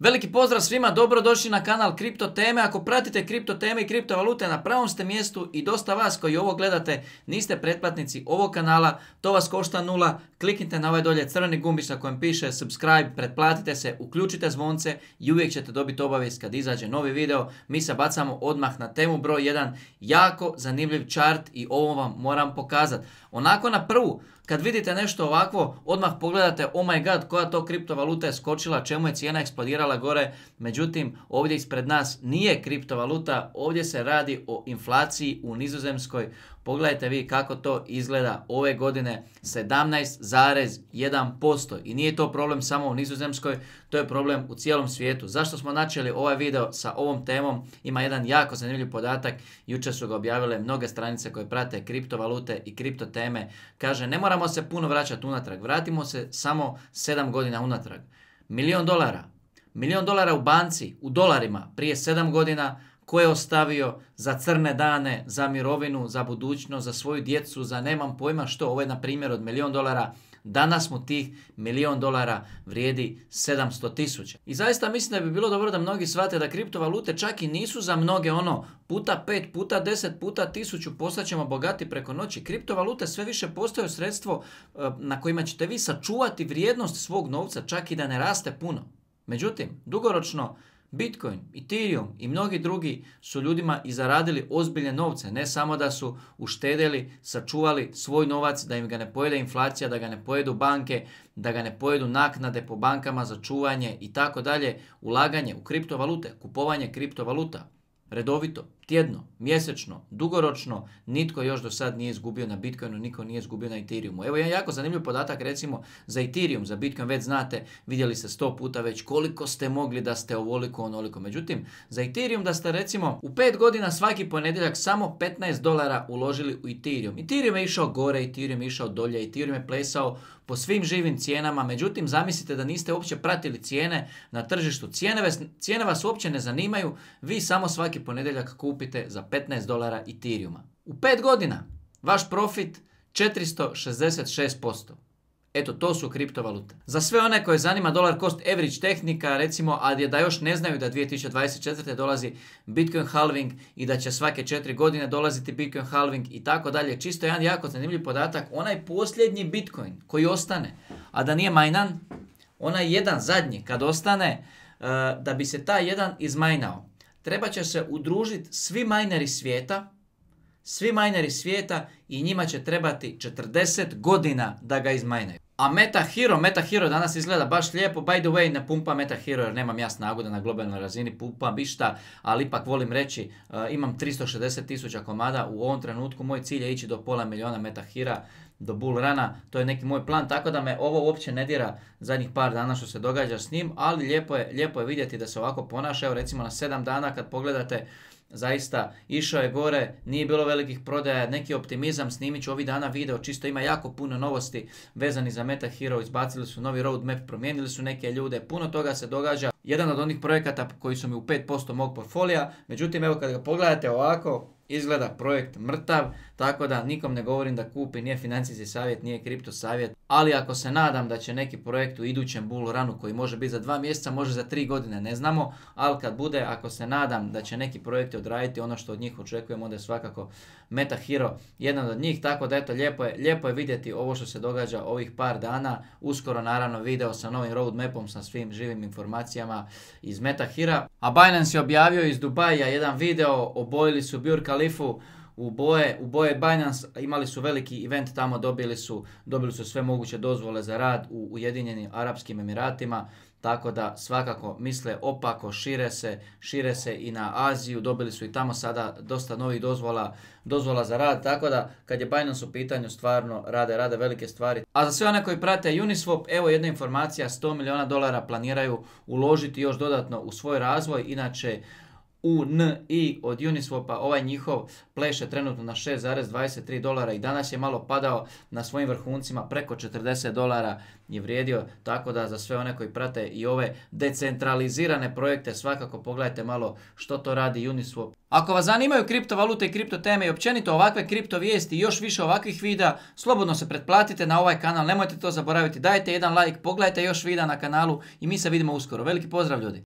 Veliki pozdrav svima, dobrodošli na kanal Kripto Teme. Ako pratite kripto teme i kriptovalute na pravom ste mjestu i dosta vas koji ovo gledate niste pretplatnici ovog kanala, to vas košta nula. Kliknite na ovaj dolje crveni gumbić na kojem piše subscribe, pretplatite se, uključite zvonce i uvijek ćete dobiti obavijest kad izađe novi video. Mi se bacamo odmah na temu broj 1, jako zanimljiv čart i ovo vam moram pokazati. Onako na prvu, kad vidite nešto ovakvo, odmah pogledate, oh my god, koja to kriptovaluta je skočila, čemu je cijena eksplodirala gore. Međutim, ovdje ispred nas nije kriptovaluta, ovdje se radi o inflaciji u Nizozemskoj, Pogledajte vi kako to izgleda ove godine 17,1% i nije to problem samo u Nizozemskoj, to je problem u cijelom svijetu. Zašto smo načeli ovaj video sa ovom temom? Ima jedan jako zanimljiv podatak, jučer su ga objavile mnoge stranice koje prate kriptovalute i kripto teme. Kaže, ne moramo se puno vraćati unatrag, vratimo se samo 7 godina unatrag. Milion dolara, milion dolara u banci, u dolarima, prije 7 godina, ko je ostavio za crne dane, za mirovinu, za budućnost, za svoju djecu, za nemam pojma što, ovo je na primjer od milion dolara, danas mu tih milion dolara vrijedi 700 tisuća. I zaista mislim da bi bilo dobro da mnogi shvate da kriptovalute čak i nisu za mnoge ono puta pet, puta deset, puta 1000 postaćemo bogati preko noći. Kriptovalute sve više postaju sredstvo e, na kojima ćete vi sačuvati vrijednost svog novca čak i da ne raste puno. Međutim, dugoročno Bitcoin, Ethereum i mnogi drugi su ljudima i zaradili ozbiljne novce, ne samo da su uštedeli, sačuvali svoj novac, da im ga ne pojede inflacija, da ga ne pojedu banke, da ga ne pojedu naknade po bankama za čuvanje i tako dalje, ulaganje u kriptovalute, kupovanje kriptovaluta, redovito, tjedno, mjesečno, dugoročno, nitko još do sad nije izgubio na Bitcoinu, niko nije izgubio na Ethereumu. Evo jedan jako zanimljiv podatak recimo za Ethereum, za Bitcoin već znate, vidjeli ste sto puta već koliko ste mogli da ste ovoliko, onoliko. Međutim, za Ethereum da ste recimo u pet godina svaki ponedjeljak samo 15 dolara uložili u Ethereum. Ethereum je išao gore, Ethereum je išao dolje, Ethereum je plesao po svim živim cijenama, međutim zamislite da niste uopće pratili cijene na tržištu, cijene, vas uopće ne zanimaju, vi samo svaki ponedjeljak kupite za 15 dolara Ethereuma. U pet godina vaš profit 466%. Eto, to su kriptovalute. Za sve one koje zanima dolar cost average tehnika, recimo, a da još ne znaju da 2024. dolazi Bitcoin halving i da će svake četiri godine dolaziti Bitcoin halving i tako dalje. Čisto jedan jako zanimljiv podatak, onaj posljednji Bitcoin koji ostane, a da nije majnan, onaj jedan zadnji kad ostane, eh, da bi se taj jedan izmajnao Treba će se udružiti svi majneri svijeta, svi majneri svijeta i njima će trebati 40 godina da ga izmajnaju. A Meta Hero, Meta Hero danas izgleda baš lijepo, by the way ne pumpa Meta Hero jer nemam ja snagu da na globalnoj razini pumpa bišta, ali ipak volim reći eh, imam 360 tisuća komada, u ovom trenutku moj cilj je ići do pola miliona Meta Hira, do bull rana, to je neki moj plan, tako da me ovo uopće ne dira zadnjih par dana što se događa s njim, ali lijepo je, lijepo je vidjeti da se ovako ponaša, evo recimo na 7 dana kad pogledate zaista išao je gore, nije bilo velikih prodaja, neki optimizam, snimit ću ovih dana video, čisto ima jako puno novosti vezani za Meta Hero, izbacili su novi roadmap, promijenili su neke ljude, puno toga se događa. Jedan od onih projekata koji su mi u 5% mog portfolija, međutim evo kad ga pogledate ovako, izgleda projekt mrtav, tako da nikom ne govorim da kupi, nije financijski savjet, nije kripto savjet, ali ako se nadam da će neki projekt u idućem bull ranu koji može biti za dva mjeseca, može za tri godine, ne znamo, ali kad bude, ako se nadam da će neki projekti odraditi ono što od njih očekujemo, onda je svakako Meta Hero jedan od njih, tako da eto, lijepo je, lijepo je vidjeti ovo što se događa ovih par dana, uskoro naravno video sa novim roadmapom, sa svim živim informacijama iz Meta a Binance je objavio iz Dubaja jedan video, obojili su Bjurka u boje, u boje Binance, imali su veliki event tamo, dobili su, dobili su sve moguće dozvole za rad u Ujedinjenim Arapskim Emiratima, tako da svakako misle opako, šire se, šire se i na Aziju, dobili su i tamo sada dosta novih dozvola, dozvola za rad, tako da kad je Binance u pitanju stvarno rade, rade velike stvari. A za sve one koji prate Uniswap, evo jedna informacija, 100 milijuna dolara planiraju uložiti još dodatno u svoj razvoj, inače i od Uniswapa, ovaj njihov pleše trenutno na 6,23 dolara i danas je malo padao na svojim vrhuncima, preko 40 dolara je vrijedio, tako da za sve one koji prate i ove decentralizirane projekte svakako pogledajte malo što to radi Uniswap. Ako vas zanimaju kriptovalute i kripto teme i općenito ovakve kripto vijesti i još više ovakvih videa, slobodno se pretplatite na ovaj kanal, nemojte to zaboraviti, dajte jedan like, pogledajte još videa na kanalu i mi se vidimo uskoro. Veliki pozdrav ljudi!